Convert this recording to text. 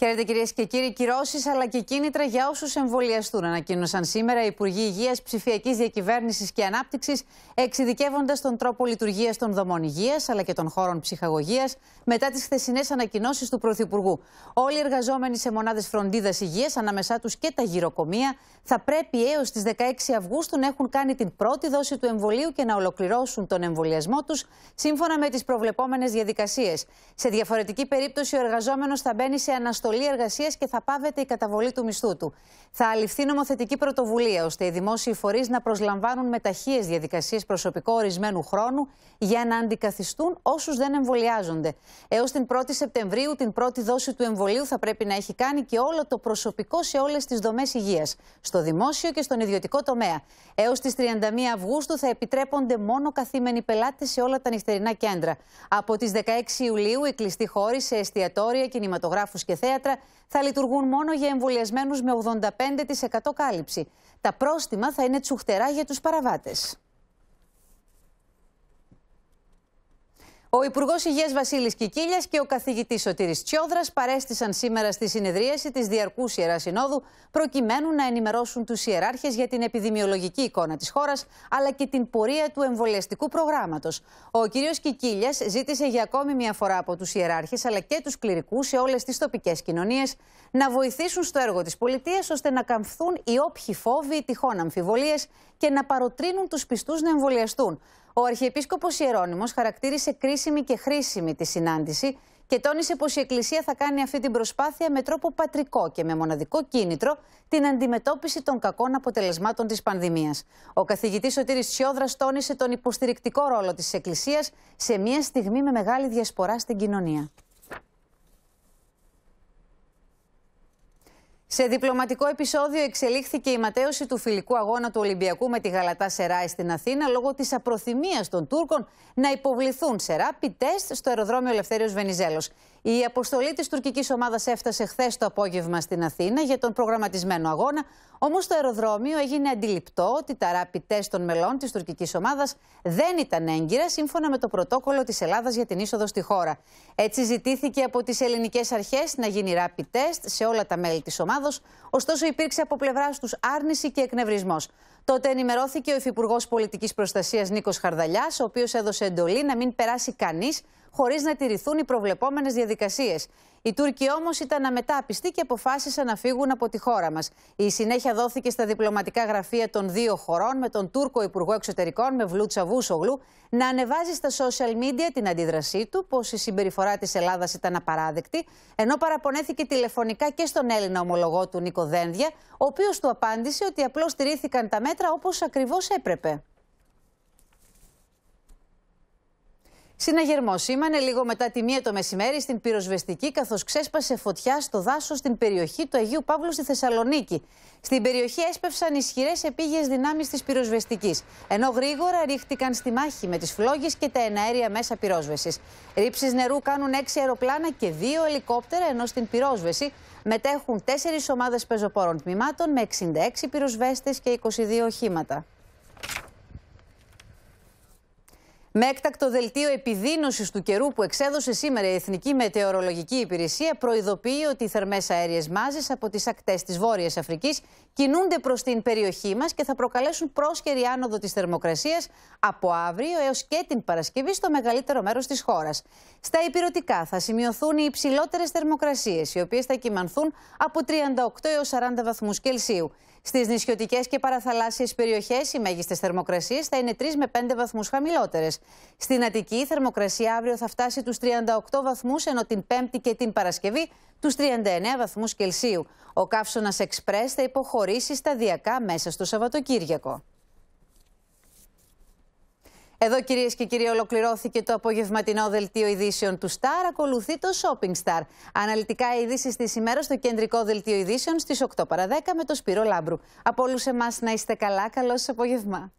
Χαίρετε κυρίες και κύριοι. Κυρώσεις αλλά και κίνητρα για όσους εμβολιαστούν, ανακοίνωσαν σήμερα οι Υπουργοί Υγείας, Ψηφιακής Διακυβέρνησης και Ανάπτυξης, εξειδικεύοντας τον τρόπο λειτουργίας των δομών υγείας αλλά και των χώρων ψυχαγωγίας μετά τις χθεσινές ανακοινώσεις του Πρωθυπουργού. Όλοι οι εργαζόμενοι σε μονάδες φροντίδας υγείας, ανάμεσά τους και τα γυροκομεία, θα πρέπει έως τις 16 Αυγούστου να έχουν κάνει την πρώτη δόση του εμβολίου και να ολοκληρώσουν τον εμβολιασμό τους σύμφωνα με τις προβλεπόμενες διαδικασίες. Σε διαφορετική περίπτωση, ο εργαζόμενος θα μπαίνει σε αναστολή αναστολή εργασίας και θα πάβεται η καταβολή του μισθού του. Θα αληφθεί νομοθετική πρωτοβουλία ώστε οι δημόσιοι φορείς να προσλαμβάνουν με ταχύε διαδικασίε προσωπικό ορισμένου χρόνου για να αντικαθιστούν όσους δεν εμβολιάζονται. Έως την 1η Σεπτεμβρίου, την πρώτη δόση του εμβολίου θα πρέπει να έχει κάνει και όλο το προσωπικό σε όλες τις δομές υγείας, στο δημόσιο και στον ιδιωτικό τομέα. Έως τις 31 Αυγούστου θα επιτρέπονται μόνο καθήμενοι πελάτες σε όλα τα νυχτερινά κέντρα. Από τις 16 Ιουλίου, οι κλειστοί χώροι σε εστιατόρια, κινηματογράφους και θέατρα θα λειτουργούν μόνο για εμβολιασμένους με 85% κάλυψη. Τα πρόστιμα θα είναι τσουχτερά για τους παραβάτες. Ο Υπουργός Υγείας Βασίλης Κικίλιας και ο καθηγητής Σωτήρης Τσιόδρας παρέστησαν σήμερα στη συνεδρίαση της Διαρκούς Ιεράς Συνόδου, προκειμένου να ενημερώσουν τους ιεράρχες για την επιδημιολογική εικόνα της χώρας αλλά και την πορεία του εμβολιαστικού προγράμματος. Ο κ. Κικίλιας ζήτησε για ακόμη μια φορά από τους ιεράρχες αλλά και τους κληρικούς σε όλες τις τοπικές κοινωνίες να βοηθήσουν στο έργο της πολιτείας ώστε να καμφθούν οι όποιοι φόβοι ή τυχόν αμφιβολίες και να παροτρύνουν τους πιστούς να εμβολιαστούν. Ο Αρχιεπίσκοπος Ιερώνυμος χαρακτήρισε κρίσιμη και χρήσιμη τη συνάντηση και τόνισε πως η Εκκλησία θα κάνει αυτή την προσπάθεια με τρόπο πατρικό και με μοναδικό κίνητρο την αντιμετώπιση των κακών αποτελεσμάτων της πανδημίας. Ο καθηγητής Σωτήρης Τσιόδρας τόνισε τον υποστηρικτικό ρόλο της Εκκλησίας σε μια στιγμή με μεγάλη διασπορά στην κοινωνία. Σε διπλωματικό επεισόδιο εξελίχθηκε η ματέωση του φιλικού αγώνα του Ολυμπιακού με τη Γαλατά Σεράι στην Αθήνα λόγω της απροθυμίας των Τούρκων να υποβληθούν σε ράπι στο αεροδρόμιο Ελευθέριος Βενιζέλος. Η αποστολή της τουρκικής ομάδας έφτασε χθες το απόγευμα στην Αθήνα για τον προγραμματισμένο αγώνα. Όμως το αεροδρόμιο έγινε αντιληπτό ότι τα ράπι των μελών της τουρκικής ομάδας δεν ήταν έγκυρα σύμφωνα με το πρωτόκολλο της Ελλάδας για την είσοδο στη χώρα. Έτσι ζητήθηκε από τις ελληνικές αρχές να γίνει ράπη τεστ σε όλα τα μέλη της ομάδα, Ωστόσο υπήρξε από πλευράς τους άρνηση και εκνευρισμός. Τότε ενημερώθηκε ο Υφυπουργός Πολιτικής Προστασίας Νίκος Χαρδαλιάς, ο οποίος έδωσε εντολή να μην περάσει κανείς χωρίς να τηρηθούν οι προβλεπόμενες διαδικασίες. Οι Τούρκοι όμως ήταν αμετάπιστοι και αποφάσισαν να φύγουν από τη χώρα μας. Η συνέχεια δόθηκε στα διπλωματικά γραφεία των δύο χωρών, με τον Τούρκο Υπουργό Εξωτερικών, με Βλούτσα Βούσογλου, να ανεβάζει στα social media την αντίδρασή του, πως η συμπεριφορά της Ελλάδας ήταν απαράδεκτη, ενώ παραπονέθηκε τηλεφωνικά και στον Έλληνα ομολογό του Νίκο Δένδια, ο οποίος του απάντησε ότι απλώς στηρίθηκαν τα μέτρα όπως ακριβώς έπρεπε. Συναγερμό σήμανε λίγο μετά τη μία το μεσημέρι στην πυροσβεστική, καθώς ξέσπασε φωτιά στο δάσος στην περιοχή του Αγίου Παύλου στη Θεσσαλονίκη. Στην περιοχή έσπευσαν ισχυρές επίγειες δυνάμεις της πυροσβεστικής, ενώ γρήγορα ρίχτηκαν στη μάχη με τις φλόγες και τα εναέρια μέσα πυρόσβεσης. Ρήψεις νερού κάνουν έξι αεροπλάνα και δύο ελικόπτερα, ενώ στην πυρόσβεση μετέχουν τέσσερις ομάδες πεζοπόρων τμήματων με 66 πυροσβέστες και 22 οχήματα. Με έκτακτο δελτίο επιδείνωσης του καιρού που εξέδωσε σήμερα η Εθνική Μετεωρολογική Υπηρεσία, προειδοποιεί ότι οι θερμές αέριες μάζες από τις ακτές της Βόρειας Αφρικής κινούνται προς την περιοχή μας και θα προκαλέσουν πρόσχερη άνοδο της θερμοκρασίας από αύριο έως και την Παρασκευή στο μεγαλύτερο μέρος της χώρας. Στα υπηρετικά θα σημειωθούν οι υψηλότερες θερμοκρασίες, οι οποίες θα κυμανθούν από 38 έω 40 βαθμούς Κελσίου. Στις νησιωτικές και παραθαλάσσιες περιοχές, οι μέγιστες θερμοκρασίες θα είναι 3 με 5 βαθμούς χαμηλότερες. Στην Αττική, η θερμοκρασία αύριο θα φτάσει τους 38 βαθμούς, ενώ την Πέμπτη και την Παρασκευή τους 39 βαθμούς Κελσίου. Ο καύσωνας Εξπρέ θα υποχωρήσει σταδιακά μέσα στο Σαββατοκύριακο. Εδώ κυρίες και κύριοι ολοκληρώθηκε το απογευματινό δελτίο ειδήσεων του Star. Ακολουθεί το Shopping Star. Αναλυτικά ειδήσεις της ημέρας στο κεντρικό δελτίο ειδήσεων στις 8 παρα 10 με το Σπύρο Λάμπρου. Από όλους εμάς να είστε καλά. καλώς απόγευμα.